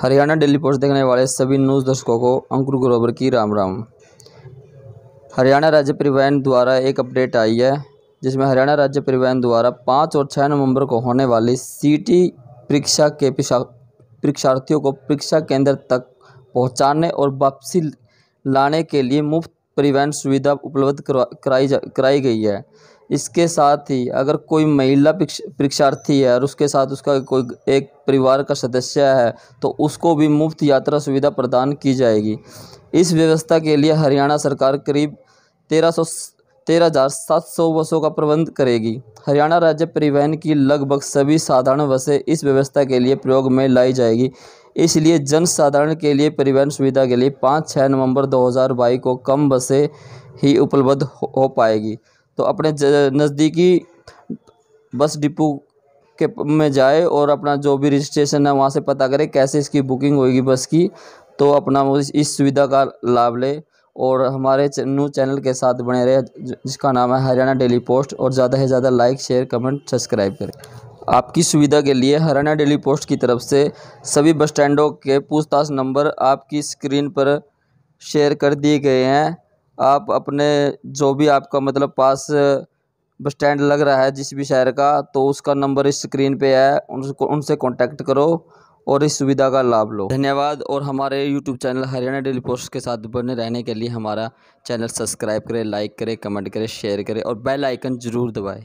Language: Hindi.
हरियाणा डेली पोस्ट देखने वाले सभी न्यूज़ दर्शकों को अंकुर ग्रोवर की राम राम हरियाणा राज्य परिवहन द्वारा एक अपडेट आई है जिसमें हरियाणा राज्य परिवहन द्वारा पाँच और छः नवंबर को होने वाली सीटी परीक्षा के परीक्षार्थियों को परीक्षा केंद्र तक पहुंचाने और वापसी लाने के लिए मुफ्त परिवहन सुविधा उपलब्ध कराई कराई गई है इसके साथ ही अगर कोई महिला परीक्षार्थी है और उसके साथ उसका कोई एक परिवार का सदस्य है तो उसको भी मुफ्त यात्रा सुविधा प्रदान की जाएगी इस व्यवस्था के लिए हरियाणा सरकार करीब तेरह सौ तेरह हज़ार सात सौ बसों का प्रबंध करेगी हरियाणा राज्य परिवहन की लगभग सभी साधारण बसें इस व्यवस्था के लिए प्रयोग में लाई जाएगी इसलिए जन साधारण के लिए परिवहन सुविधा के लिए पाँच छः नवंबर 2022 को कम बसें ही उपलब्ध हो पाएगी तो अपने नज़दीकी बस डिपो के में जाए और अपना जो भी रजिस्ट्रेशन है वहाँ से पता करे कैसे इसकी बुकिंग होगी बस की तो अपना इस सुविधा का लाभ ले और हमारे न्यू चैनल के साथ बने रहे जिसका नाम है हरियाणा डेली पोस्ट और ज़्यादा से ज़्यादा लाइक शेयर कमेंट सब्सक्राइब करें आपकी सुविधा के लिए हरियाणा डेली पोस्ट की तरफ से सभी बस स्टैंडों के पूछताछ नंबर आपकी स्क्रीन पर शेयर कर दिए गए हैं आप अपने जो भी आपका मतलब पास बस स्टैंड लग रहा है जिस भी शहर का तो उसका नंबर इस स्क्रीन पे है उनको उनसे कांटेक्ट करो और इस सुविधा का लाभ लो धन्यवाद और हमारे YouTube channel Haryana daily post के साथ बने रहने के लिए हमारा चैनल सब्सक्राइब करें लाइक करें कमेंट करें शेयर करें और बेल आइकन ज़रूर दबाएँ